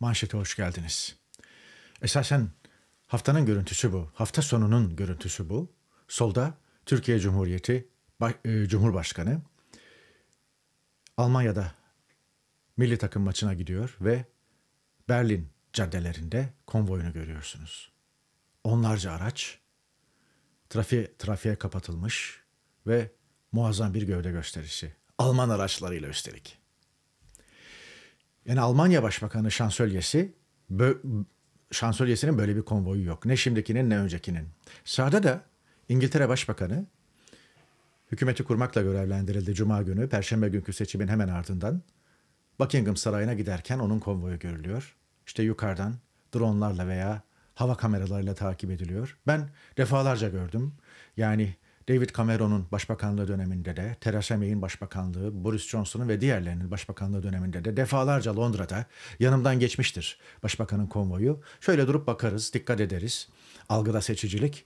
Manşete hoş geldiniz. Esasen haftanın görüntüsü bu. Hafta sonunun görüntüsü bu. Solda Türkiye Cumhuriyeti e, Cumhurbaşkanı Almanya'da milli takım maçına gidiyor ve Berlin caddelerinde konvoyunu görüyorsunuz. Onlarca araç trafiğe, trafiğe kapatılmış ve muazzam bir gövde gösterisi. Alman araçlarıyla üstelik. Yani Almanya Başbakanı Şansölyesi bö- Şansölyesinin böyle bir konvoyu yok. Ne şimdikinin ne öncekinin. Sağda da İngiltere Başbakanı hükümeti kurmakla görevlendirildi Cuma günü. Perşembe günkü seçimin hemen ardından Buckingham Sarayı'na giderken onun konvoyu görülüyor. İşte yukarıdan dronlarla veya hava kameralarıyla takip ediliyor. Ben defalarca gördüm. Yani David Cameron'un başbakanlığı döneminde de, Theresa May'in başbakanlığı, Boris Johnson'un ve diğerlerinin başbakanlığı döneminde de defalarca Londra'da yanımdan geçmiştir başbakanın konvoyu. Şöyle durup bakarız, dikkat ederiz. Algıda seçicilik.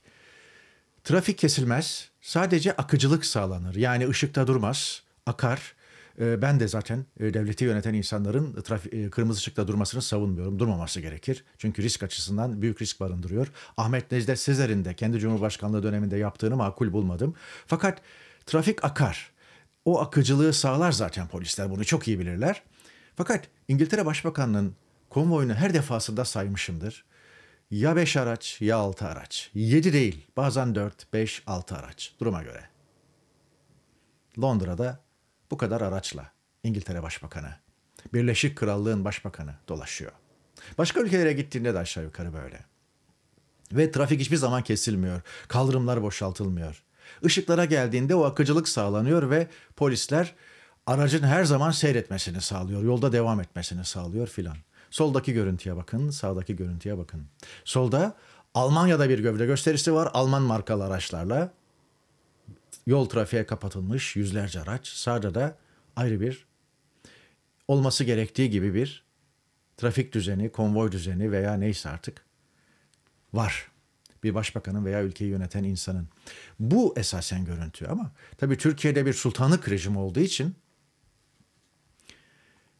Trafik kesilmez, sadece akıcılık sağlanır. Yani ışıkta durmaz, akar ee, ben de zaten e, devleti yöneten insanların e, kırmızı ışıkta durmasını savunmuyorum. Durmaması gerekir. Çünkü risk açısından büyük risk barındırıyor. Ahmet Necdet Sezer'in de kendi Cumhurbaşkanlığı döneminde yaptığını makul bulmadım. Fakat trafik akar. O akıcılığı sağlar zaten polisler bunu çok iyi bilirler. Fakat İngiltere Başbakanı'nın konvoyunu her defasında saymışımdır. Ya 5 araç ya 6 araç. 7 değil bazen 4, 5, 6 araç duruma göre. Londra'da bu kadar araçla İngiltere Başbakanı, Birleşik Krallığın Başbakanı dolaşıyor. Başka ülkelere gittiğinde de aşağı yukarı böyle. Ve trafik hiçbir zaman kesilmiyor. Kaldırımlar boşaltılmıyor. Işıklara geldiğinde o akıcılık sağlanıyor ve polisler aracın her zaman seyretmesini sağlıyor. Yolda devam etmesini sağlıyor filan. Soldaki görüntüye bakın, sağdaki görüntüye bakın. Solda Almanya'da bir gövde gösterisi var. Alman markalı araçlarla Yol trafiğe kapatılmış yüzlerce araç. Sadece da ayrı bir olması gerektiği gibi bir trafik düzeni, konvoy düzeni veya neyse artık var. Bir başbakanın veya ülkeyi yöneten insanın. Bu esasen görüntü ama tabii Türkiye'de bir sultanlık rejimi olduğu için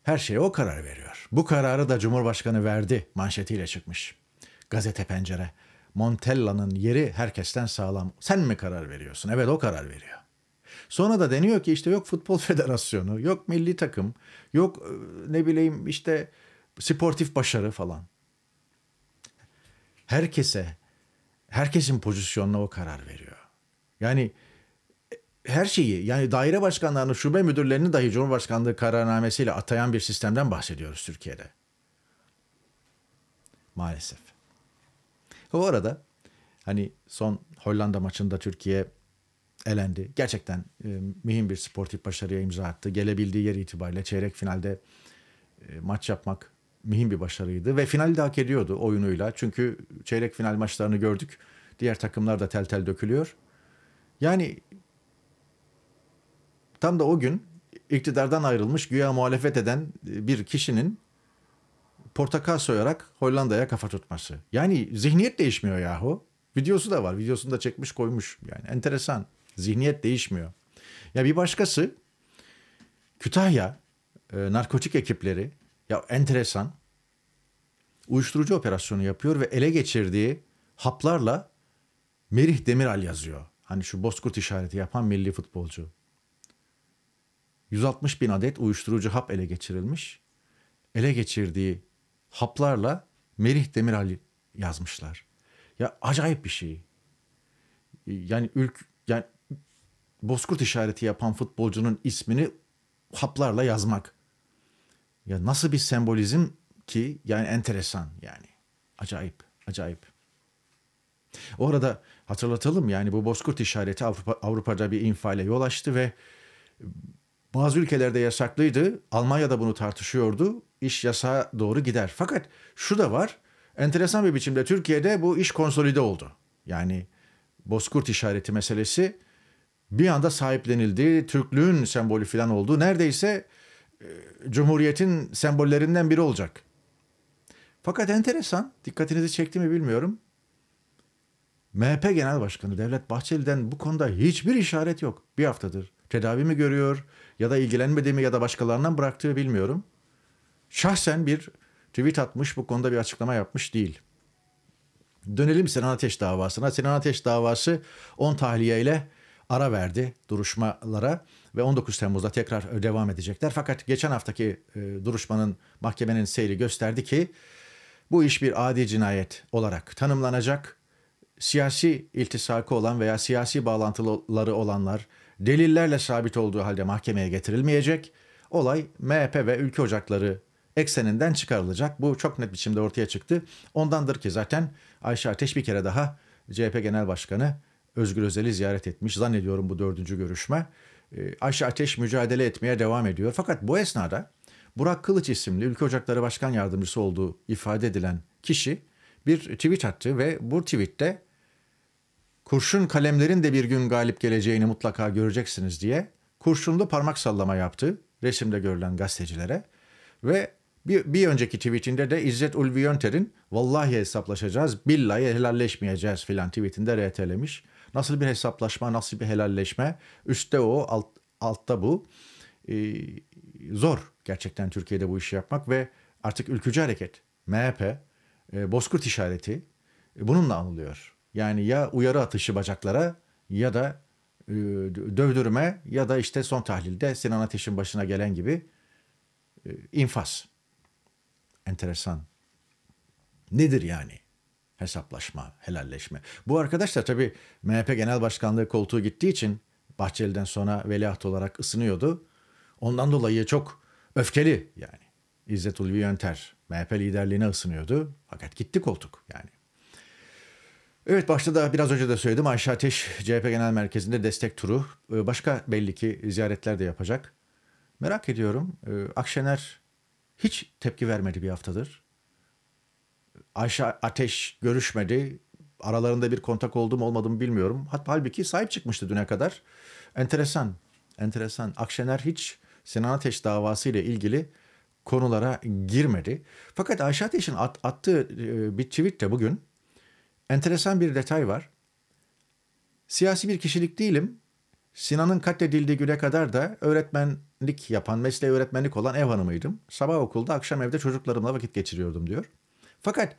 her şeye o karar veriyor. Bu kararı da Cumhurbaşkanı verdi manşetiyle çıkmış. Gazete Pencere. Montella'nın yeri herkesten sağlam. Sen mi karar veriyorsun? Evet o karar veriyor. Sonra da deniyor ki işte yok futbol federasyonu, yok milli takım, yok e, ne bileyim işte sportif başarı falan. Herkese, herkesin pozisyonuna o karar veriyor. Yani e, her şeyi yani daire başkanlarını, şube müdürlerini dahi Cumhurbaşkanlığı kararnamesiyle atayan bir sistemden bahsediyoruz Türkiye'de. Maalesef. Bu arada hani son Hollanda maçında Türkiye elendi. Gerçekten e, mühim bir sportif başarıya imza attı. Gelebildiği yer itibariyle çeyrek finalde e, maç yapmak mühim bir başarıydı ve finali de hak ediyordu oyunuyla. Çünkü çeyrek final maçlarını gördük. Diğer takımlar da tel tel dökülüyor. Yani tam da o gün iktidardan ayrılmış güya muhalefet eden e, bir kişinin portakal soyarak Hollanda'ya kafa tutması. Yani zihniyet değişmiyor yahu. Videosu da var. Videosunu da çekmiş koymuş. Yani enteresan. Zihniyet değişmiyor. Ya bir başkası Kütahya e, narkotik ekipleri ya enteresan uyuşturucu operasyonu yapıyor ve ele geçirdiği haplarla Merih Demiral yazıyor. Hani şu bozkurt işareti yapan milli futbolcu. 160 bin adet uyuşturucu hap ele geçirilmiş. Ele geçirdiği haplarla Merih Demiral yazmışlar. Ya acayip bir şey. Yani ülk yani bozkurt işareti yapan futbolcunun ismini haplarla yazmak. Ya nasıl bir sembolizm ki yani enteresan yani. Acayip, acayip. O arada hatırlatalım yani bu bozkurt işareti Avrupa, Avrupa'da bir infiale yol açtı ve bazı ülkelerde yasaklıydı. Almanya'da bunu tartışıyordu. İş yasağa doğru gider. Fakat şu da var. Enteresan bir biçimde Türkiye'de bu iş konsolide oldu. Yani bozkurt işareti meselesi bir anda sahiplenildi. Türklüğün sembolü falan oldu. Neredeyse e, Cumhuriyet'in sembollerinden biri olacak. Fakat enteresan, dikkatinizi çekti mi bilmiyorum. MHP Genel Başkanı Devlet Bahçeli'den bu konuda hiçbir işaret yok. Bir haftadır tedavi mi görüyor ya da ilgilenmedi mi ya da başkalarından bıraktığı bilmiyorum. Şahsen bir tweet atmış bu konuda bir açıklama yapmış değil. Dönelim Sinan Ateş davasına. Sinan Ateş davası 10 tahliye ile ara verdi duruşmalara ve 19 Temmuz'da tekrar e, devam edecekler. Fakat geçen haftaki e, duruşmanın mahkemenin seyri gösterdi ki bu iş bir adi cinayet olarak tanımlanacak. Siyasi iltisakı olan veya siyasi bağlantıları olanlar, delillerle sabit olduğu halde mahkemeye getirilmeyecek. Olay MHP ve ülke ocakları ekseninden çıkarılacak. Bu çok net biçimde ortaya çıktı. Ondandır ki zaten Ayşe Ateş bir kere daha CHP Genel Başkanı Özgür Özel'i ziyaret etmiş. Zannediyorum bu dördüncü görüşme. Ee, Ayşe Ateş mücadele etmeye devam ediyor. Fakat bu esnada Burak Kılıç isimli Ülke Ocakları Başkan Yardımcısı olduğu ifade edilen kişi bir tweet attı ve bu tweette kurşun kalemlerin de bir gün galip geleceğini mutlaka göreceksiniz diye kurşunlu parmak sallama yaptı resimde görülen gazetecilere ve bir, bir önceki tweetinde de İzzet Ulvi Yönter'in vallahi hesaplaşacağız, billahi helalleşmeyeceğiz filan tweetinde RT'lemiş. Nasıl bir hesaplaşma, nasıl bir helalleşme? Üste o, alt, altta bu. Ee, zor gerçekten Türkiye'de bu işi yapmak ve artık ülkücü hareket, MHP, e, bozkurt işareti e, bununla anılıyor. Yani ya uyarı atışı bacaklara ya da e, dövdürme ya da işte son tahlilde Sinan Ateş'in başına gelen gibi e, infaz. Enteresan. Nedir yani? Hesaplaşma, helalleşme. Bu arkadaşlar tabii MHP Genel Başkanlığı koltuğu gittiği için Bahçeli'den sonra veliaht olarak ısınıyordu. Ondan dolayı çok öfkeli yani. İzzet Ulvi Yönter MHP liderliğine ısınıyordu. Fakat gitti koltuk yani. Evet başta da biraz önce de söyledim Ayşe Ateş CHP Genel Merkezi'nde destek turu. Ee, başka belli ki ziyaretler de yapacak. Merak ediyorum ee, Akşener hiç tepki vermedi bir haftadır. Ayşe Ateş görüşmedi. Aralarında bir kontak oldu mu olmadı mı bilmiyorum. Hatta halbuki sahip çıkmıştı düne kadar. Enteresan, enteresan. Akşener hiç Sinan Ateş davası ile ilgili konulara girmedi. Fakat Ayşe Ateş'in at, attığı e, bir tweet de bugün Enteresan bir detay var. Siyasi bir kişilik değilim. Sinan'ın katledildiği güne kadar da öğretmenlik yapan, mesleği öğretmenlik olan ev hanımıydım. Sabah okulda, akşam evde çocuklarımla vakit geçiriyordum diyor. Fakat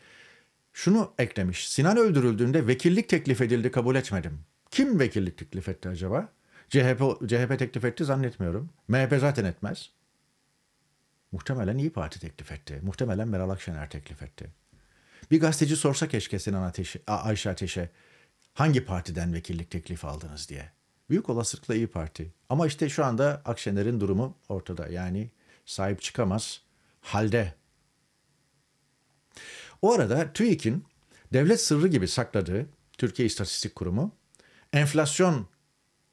şunu eklemiş. Sinan öldürüldüğünde vekillik teklif edildi, kabul etmedim. Kim vekillik teklif etti acaba? CHP, CHP teklif etti zannetmiyorum. MHP zaten etmez. Muhtemelen İyi Parti teklif etti. Muhtemelen Meral Akşener teklif etti. Bir gazeteci sorsa keşke Sinan Ateş'e, Ayşe Ateş'e hangi partiden vekillik teklifi aldınız diye. Büyük olasılıkla İyi Parti. Ama işte şu anda Akşener'in durumu ortada. Yani sahip çıkamaz halde. O arada TÜİK'in devlet sırrı gibi sakladığı Türkiye İstatistik Kurumu enflasyon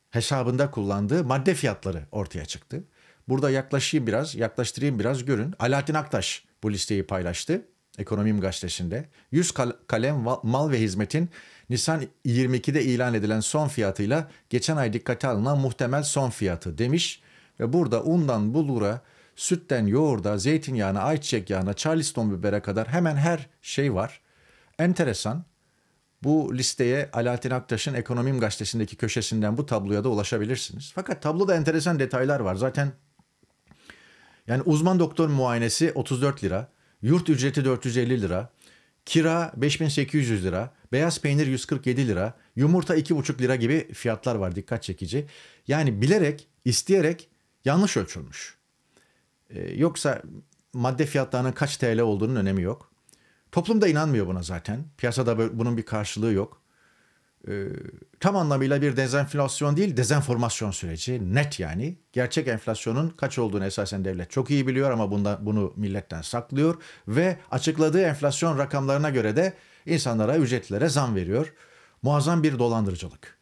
hesabında kullandığı madde fiyatları ortaya çıktı. Burada yaklaşayım biraz, yaklaştırayım biraz görün. Alaaddin Aktaş bu listeyi paylaştı. Ekonomim Gazetesi'nde 100 kalem mal ve hizmetin Nisan 22'de ilan edilen son fiyatıyla geçen ay dikkate alınan muhtemel son fiyatı demiş ve burada undan bulura, sütten yoğurda, zeytinyağına, ayçiçek yağına, charleston bibere kadar hemen her şey var. Enteresan. Bu listeye Alaaddin Aktaş'ın Ekonomim Gazetesi'ndeki köşesinden bu tabloya da ulaşabilirsiniz. Fakat tabloda enteresan detaylar var. Zaten yani uzman doktor muayenesi 34 lira, Yurt ücreti 450 lira. Kira 5800 lira. Beyaz peynir 147 lira. Yumurta 2,5 lira gibi fiyatlar var dikkat çekici. Yani bilerek, isteyerek yanlış ölçülmüş. Ee, yoksa madde fiyatlarının kaç TL olduğunun önemi yok. Toplum da inanmıyor buna zaten. Piyasada bunun bir karşılığı yok. Ee, tam anlamıyla bir dezenflasyon değil dezenformasyon süreci net yani. Gerçek enflasyonun kaç olduğunu esasen devlet çok iyi biliyor ama bunda, bunu milletten saklıyor ve açıkladığı enflasyon rakamlarına göre de insanlara ücretlere zam veriyor. Muazzam bir dolandırıcılık.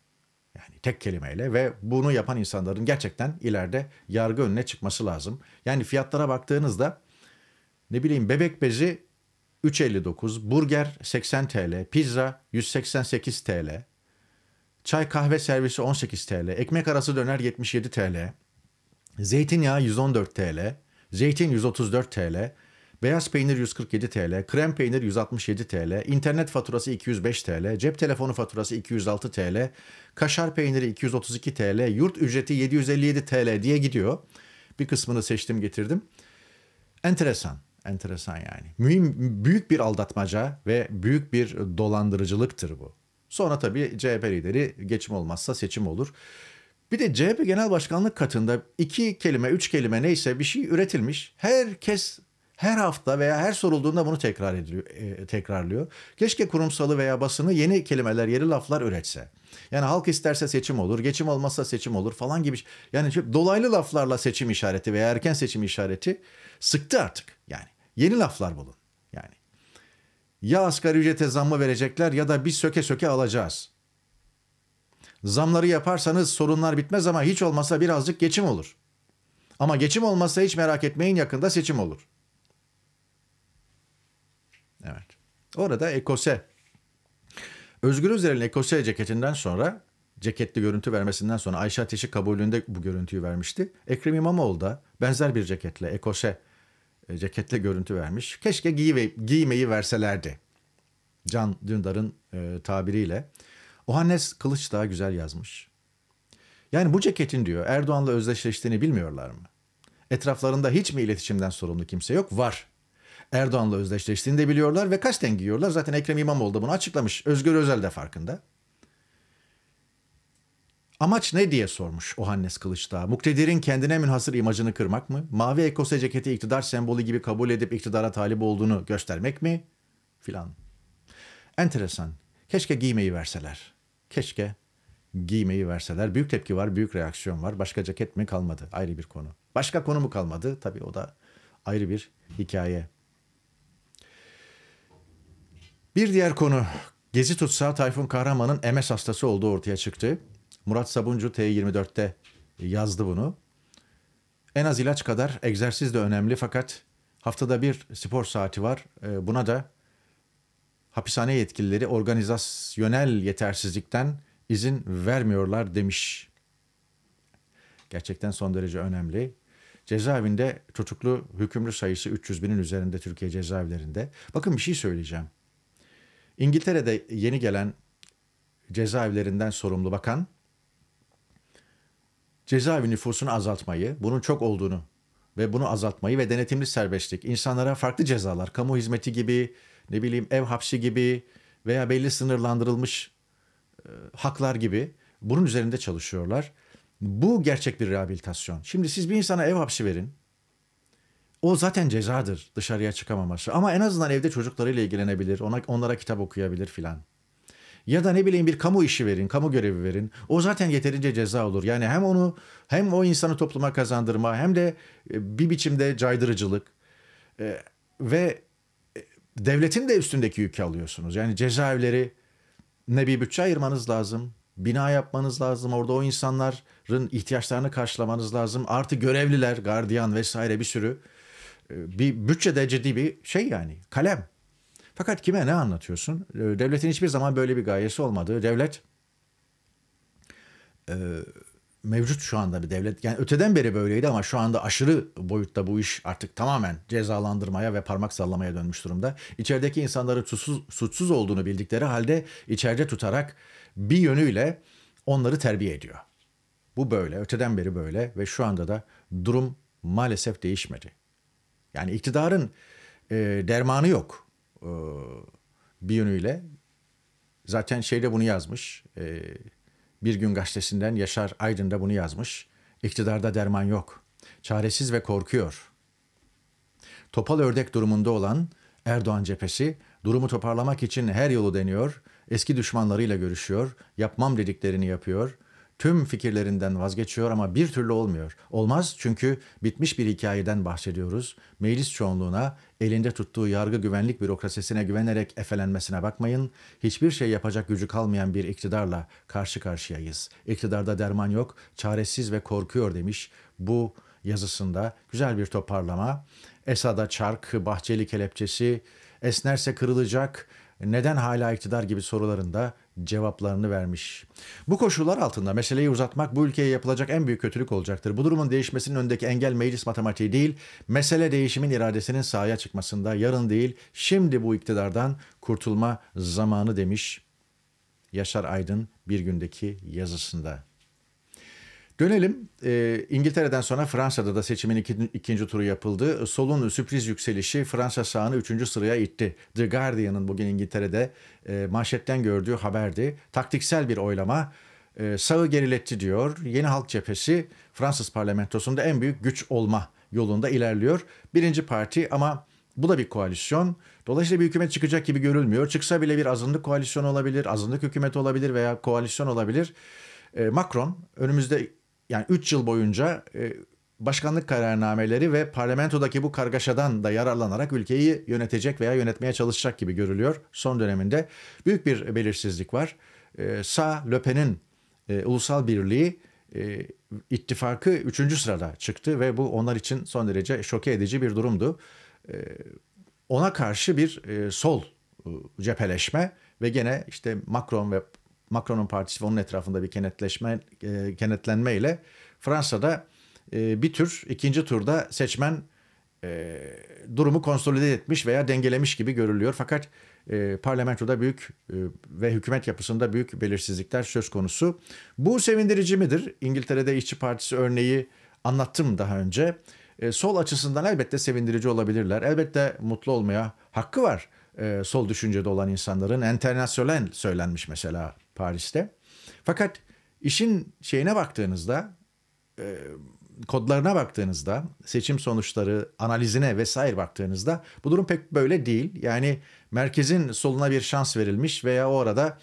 Yani tek kelimeyle ve bunu yapan insanların gerçekten ileride yargı önüne çıkması lazım. Yani fiyatlara baktığınızda ne bileyim bebek bezi 3.59, burger 80 TL, pizza 188 TL, Çay kahve servisi 18 TL. Ekmek arası döner 77 TL. Zeytinyağı 114 TL. Zeytin 134 TL. Beyaz peynir 147 TL, krem peynir 167 TL, internet faturası 205 TL, cep telefonu faturası 206 TL, kaşar peyniri 232 TL, yurt ücreti 757 TL diye gidiyor. Bir kısmını seçtim getirdim. Enteresan, enteresan yani. Mühim, büyük bir aldatmaca ve büyük bir dolandırıcılıktır bu. Sonra tabii CHP lideri geçim olmazsa seçim olur. Bir de CHP Genel Başkanlık katında iki kelime, üç kelime neyse bir şey üretilmiş. Herkes her hafta veya her sorulduğunda bunu tekrar ediliyor, e, tekrarlıyor. Keşke kurumsalı veya basını yeni kelimeler, yeni laflar üretse. Yani halk isterse seçim olur, geçim olmazsa seçim olur falan gibi. Yani dolaylı laflarla seçim işareti veya erken seçim işareti sıktı artık. Yani yeni laflar bulun. Yani ya asgari ücrete zammı verecekler ya da biz söke söke alacağız. Zamları yaparsanız sorunlar bitmez ama hiç olmasa birazcık geçim olur. Ama geçim olmasa hiç merak etmeyin yakında seçim olur. Evet. Orada ekose. Özgür Özel'in ekose ceketinden sonra ceketli görüntü vermesinden sonra Ayşe Ateş'i kabulünde bu görüntüyü vermişti. Ekrem İmamoğlu da benzer bir ceketle ekose e, ceketle görüntü vermiş. Keşke giy giymeyi verselerdi. Can Dündar'ın e, tabiriyle. Ohannes Kılıç daha güzel yazmış. Yani bu ceketin diyor Erdoğan'la özdeşleştiğini bilmiyorlar mı? Etraflarında hiç mi iletişimden sorumlu kimse yok? Var. Erdoğan'la özdeşleştiğini de biliyorlar ve kasten giyiyorlar. Zaten Ekrem İmamoğlu da bunu açıklamış. Özgür Özel de farkında. Amaç ne diye sormuş Ohannes Kılıçdağ. Muktedir'in kendine münhasır imajını kırmak mı? Mavi ekose ceketi iktidar sembolü gibi kabul edip iktidara talip olduğunu göstermek mi? Filan. Enteresan. Keşke giymeyi verseler. Keşke giymeyi verseler. Büyük tepki var, büyük reaksiyon var. Başka ceket mi kalmadı? Ayrı bir konu. Başka konu mu kalmadı? Tabii o da ayrı bir hikaye. Bir diğer konu. Gezi tutsağı Tayfun Kahraman'ın MS hastası olduğu ortaya çıktı. Murat Sabuncu T24'te yazdı bunu. En az ilaç kadar egzersiz de önemli fakat haftada bir spor saati var. Ee, buna da hapishane yetkilileri organizasyonel yetersizlikten izin vermiyorlar demiş. Gerçekten son derece önemli. Cezaevinde tutuklu hükümlü sayısı 300 binin üzerinde Türkiye cezaevlerinde. Bakın bir şey söyleyeceğim. İngiltere'de yeni gelen cezaevlerinden sorumlu bakan cezaevi nüfusunu azaltmayı, bunun çok olduğunu ve bunu azaltmayı ve denetimli serbestlik, insanlara farklı cezalar, kamu hizmeti gibi, ne bileyim ev hapsi gibi veya belli sınırlandırılmış e, haklar gibi bunun üzerinde çalışıyorlar. Bu gerçek bir rehabilitasyon. Şimdi siz bir insana ev hapsi verin. O zaten cezadır dışarıya çıkamaması. Ama en azından evde çocuklarıyla ilgilenebilir. Ona, onlara kitap okuyabilir filan. Ya da ne bileyim bir kamu işi verin, kamu görevi verin. O zaten yeterince ceza olur. Yani hem onu hem o insanı topluma kazandırma hem de e, bir biçimde caydırıcılık e, ve e, devletin de üstündeki yükü alıyorsunuz. Yani cezaevleri ne bir bütçe ayırmanız lazım, bina yapmanız lazım. Orada o insanların ihtiyaçlarını karşılamanız lazım. Artı görevliler, gardiyan vesaire bir sürü bir bütçede ciddi bir şey yani kalem. Fakat kime ne anlatıyorsun? Ee, devletin hiçbir zaman böyle bir gayesi olmadığı, Devlet e, mevcut şu anda bir devlet. Yani öteden beri böyleydi ama şu anda aşırı boyutta bu iş artık tamamen cezalandırmaya ve parmak sallamaya dönmüş durumda. İçerideki insanları suçsuz, suçsuz olduğunu bildikleri halde içeride tutarak bir yönüyle onları terbiye ediyor. Bu böyle, öteden beri böyle ve şu anda da durum maalesef değişmedi. Yani iktidarın e, dermanı yok e, bir yönüyle. Zaten şeyde bunu yazmış. E, bir gün gazetesinden Yaşar Aydın da bunu yazmış. İktidarda derman yok. Çaresiz ve korkuyor. Topal ördek durumunda olan Erdoğan cephesi durumu toparlamak için her yolu deniyor. Eski düşmanlarıyla görüşüyor. Yapmam dediklerini yapıyor.'' tüm fikirlerinden vazgeçiyor ama bir türlü olmuyor. Olmaz çünkü bitmiş bir hikayeden bahsediyoruz. Meclis çoğunluğuna, elinde tuttuğu yargı güvenlik bürokrasisine güvenerek efelenmesine bakmayın. Hiçbir şey yapacak gücü kalmayan bir iktidarla karşı karşıyayız. İktidarda derman yok, çaresiz ve korkuyor demiş bu yazısında. Güzel bir toparlama. Esad'a çark, Bahçeli kelepçesi, esnerse kırılacak, neden hala iktidar gibi sorularında cevaplarını vermiş. Bu koşullar altında meseleyi uzatmak bu ülkeye yapılacak en büyük kötülük olacaktır. Bu durumun değişmesinin öndeki engel meclis matematiği değil, mesele değişimin iradesinin sahaya çıkmasında yarın değil, şimdi bu iktidardan kurtulma zamanı demiş Yaşar Aydın bir gündeki yazısında. Dönelim e, İngiltere'den sonra Fransa'da da seçimin ikinci, ikinci turu yapıldı. Solun sürpriz yükselişi Fransa sağını üçüncü sıraya itti. The Guardian'ın bugün İngiltere'de e, manşetten gördüğü haberdi. Taktiksel bir oylama e, sağı geriletti diyor. Yeni Halk Cephesi Fransız parlamentosunda en büyük güç olma yolunda ilerliyor. Birinci parti ama bu da bir koalisyon. Dolayısıyla bir hükümet çıkacak gibi görülmüyor. Çıksa bile bir azınlık koalisyonu olabilir, azınlık hükümeti olabilir veya koalisyon olabilir. E, Macron önümüzde yani 3 yıl boyunca e, başkanlık kararnameleri ve parlamentodaki bu kargaşadan da yararlanarak ülkeyi yönetecek veya yönetmeye çalışacak gibi görülüyor son döneminde. Büyük bir belirsizlik var. E, Sağ Löpen'in e, ulusal birliği e, ittifakı 3. sırada çıktı ve bu onlar için son derece şoke edici bir durumdu. E, ona karşı bir e, sol e, cepheleşme ve gene işte Macron ve Macron'un partisi ve onun etrafında bir kenetleşme, e, kenetlenme ile Fransa'da e, bir tür ikinci turda seçmen e, durumu konsolide etmiş veya dengelemiş gibi görülüyor. Fakat e, parlamentoda büyük e, ve hükümet yapısında büyük belirsizlikler söz konusu. Bu sevindirici midir? İngiltere'de İşçi Partisi örneği anlattım daha önce. E, sol açısından elbette sevindirici olabilirler. Elbette mutlu olmaya hakkı var e, sol düşüncede olan insanların. Enternasyonel söylenmiş mesela Paris'te. Fakat işin şeyine baktığınızda e, kodlarına baktığınızda, seçim sonuçları analizine vesaire baktığınızda bu durum pek böyle değil. Yani merkezin soluna bir şans verilmiş veya orada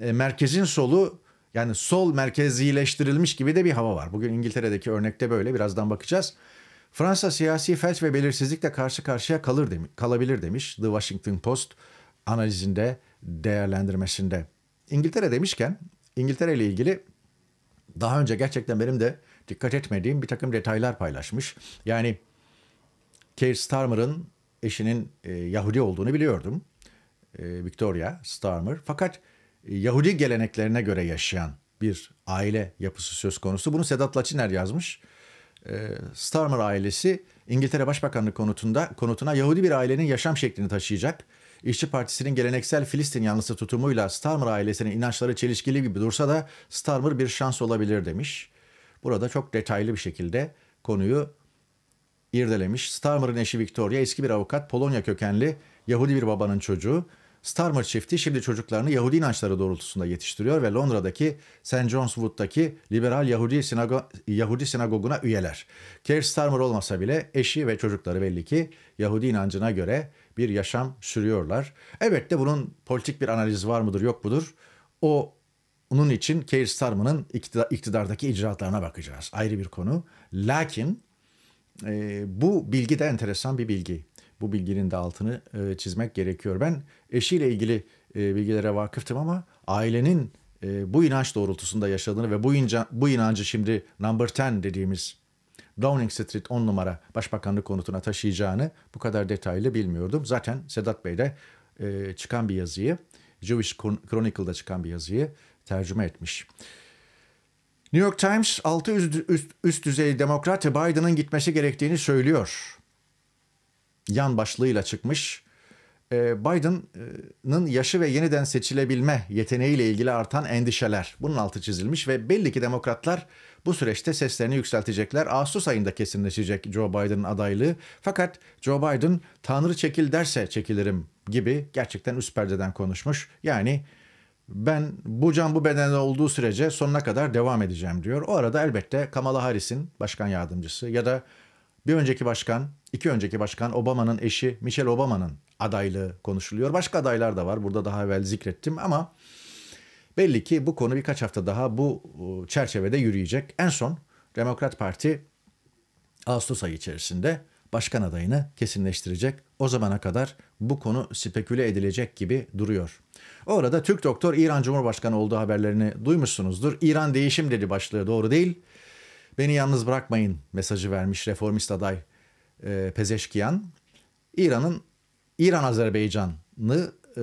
e, merkezin solu yani sol merkezileştirilmiş gibi de bir hava var. Bugün İngiltere'deki örnekte böyle birazdan bakacağız. Fransa siyasi felç ve belirsizlikle karşı karşıya kalır demi, kalabilir demiş The Washington Post analizinde değerlendirmesinde. İngiltere demişken İngiltere ile ilgili daha önce gerçekten benim de dikkat etmediğim bir takım detaylar paylaşmış. Yani Keir Starmer'ın eşinin e, Yahudi olduğunu biliyordum. E, Victoria Starmer. Fakat e, Yahudi geleneklerine göre yaşayan bir aile yapısı söz konusu. Bunu Sedat Laçiner yazmış. E, Starmer ailesi İngiltere Başbakanlığı konutunda konutuna Yahudi bir ailenin yaşam şeklini taşıyacak İşçi Partisi'nin geleneksel Filistin yanlısı tutumuyla Starmer ailesinin inançları çelişkili gibi dursa da Starmer bir şans olabilir demiş. Burada çok detaylı bir şekilde konuyu irdelemiş. Starmer'ın eşi Victoria eski bir avukat, Polonya kökenli Yahudi bir babanın çocuğu. Starmer çifti şimdi çocuklarını Yahudi inançları doğrultusunda yetiştiriyor ve Londra'daki St. John's Wood'daki liberal Yahudi, sinago Yahudi sinagoguna üyeler. Keir Starmer olmasa bile eşi ve çocukları belli ki Yahudi inancına göre bir yaşam sürüyorlar. Evet de bunun politik bir analiz var mıdır yok mudur? O onun için Keir Starmer'ın iktidardaki icraatlarına bakacağız. Ayrı bir konu. Lakin e, bu bilgi de enteresan bir bilgi. Bu bilginin de altını e, çizmek gerekiyor. Ben eşiyle ilgili e, bilgilere vakıftım ama ailenin e, bu inanç doğrultusunda yaşadığını ve bu, inca, bu inancı şimdi number 10 dediğimiz Downing Street 10 numara başbakanlık konutuna taşıyacağını bu kadar detaylı bilmiyordum. Zaten Sedat Bey de e, çıkan bir yazıyı, Jewish Chronicle'da çıkan bir yazıyı tercüme etmiş. New York Times 6 üst, üst, üst düzey demokrat Biden'ın gitmesi gerektiğini söylüyor. Yan başlığıyla çıkmış. Ee, Biden'ın yaşı ve yeniden seçilebilme yeteneğiyle ilgili artan endişeler. Bunun altı çizilmiş ve belli ki demokratlar bu süreçte seslerini yükseltecekler. Ağustos ayında kesinleşecek Joe Biden'ın adaylığı. Fakat Joe Biden tanrı çekil derse çekilirim gibi gerçekten üst perdeden konuşmuş. Yani ben bu can bu bedende olduğu sürece sonuna kadar devam edeceğim diyor. O arada elbette Kamala Harris'in başkan yardımcısı ya da bir önceki başkan, iki önceki başkan Obama'nın eşi Michelle Obama'nın adaylığı konuşuluyor. Başka adaylar da var. Burada daha evvel zikrettim ama belli ki bu konu birkaç hafta daha bu e, çerçevede yürüyecek. En son Demokrat Parti Ağustos ayı içerisinde başkan adayını kesinleştirecek. O zamana kadar bu konu speküle edilecek gibi duruyor. Orada Türk doktor İran Cumhurbaşkanı olduğu haberlerini duymuşsunuzdur. İran değişim dedi başlığı doğru değil. Beni yalnız bırakmayın mesajı vermiş reformist aday e, Pezeşkiyan. İran'ın i̇ran azerbaycanı e,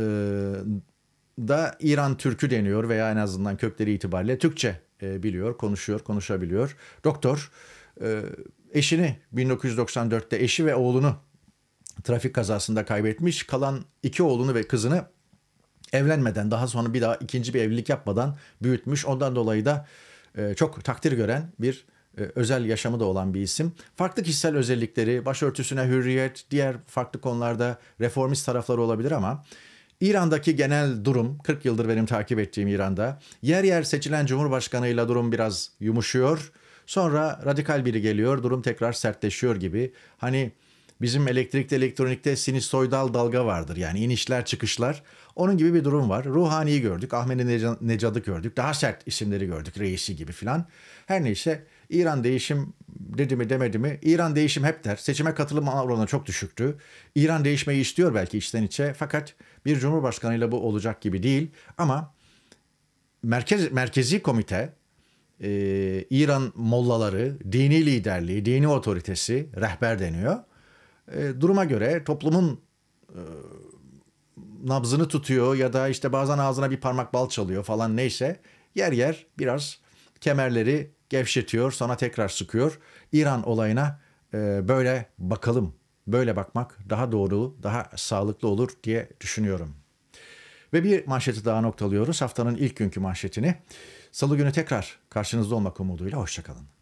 da İran Türkü deniyor veya en azından kökleri itibariyle Türkçe e, biliyor, konuşuyor, konuşabiliyor. Doktor e, eşini 1994'te eşi ve oğlunu trafik kazasında kaybetmiş. Kalan iki oğlunu ve kızını evlenmeden daha sonra bir daha ikinci bir evlilik yapmadan büyütmüş. Ondan dolayı da e, çok takdir gören bir e, özel yaşamı da olan bir isim. Farklı kişisel özellikleri, başörtüsüne hürriyet, diğer farklı konularda reformist tarafları olabilir ama İran'daki genel durum 40 yıldır benim takip ettiğim İran'da yer yer seçilen cumhurbaşkanıyla durum biraz yumuşuyor. Sonra radikal biri geliyor, durum tekrar sertleşiyor gibi. Hani bizim elektrikte, elektronikte sinisoidal dalga vardır. Yani inişler, çıkışlar. Onun gibi bir durum var. Ruhani'yi gördük, Ahmet Necad'ı gördük. Daha sert isimleri gördük, reisi gibi filan. Her neyse İran değişim dedi mi demedi mi? İran değişim hep der. Seçime katılım oranı çok düşüktü. İran değişmeyi istiyor belki içten içe fakat bir cumhurbaşkanıyla bu olacak gibi değil. Ama merkez merkezi komite e, İran mollaları, dini liderliği, dini otoritesi, rehber deniyor. E, duruma göre toplumun e, nabzını tutuyor ya da işte bazen ağzına bir parmak bal çalıyor falan neyse yer yer biraz kemerleri gevşetiyor sonra tekrar sıkıyor. İran olayına e, böyle bakalım böyle bakmak daha doğru daha sağlıklı olur diye düşünüyorum. Ve bir manşeti daha noktalıyoruz haftanın ilk günkü manşetini. Salı günü tekrar karşınızda olmak umuduyla hoşçakalın.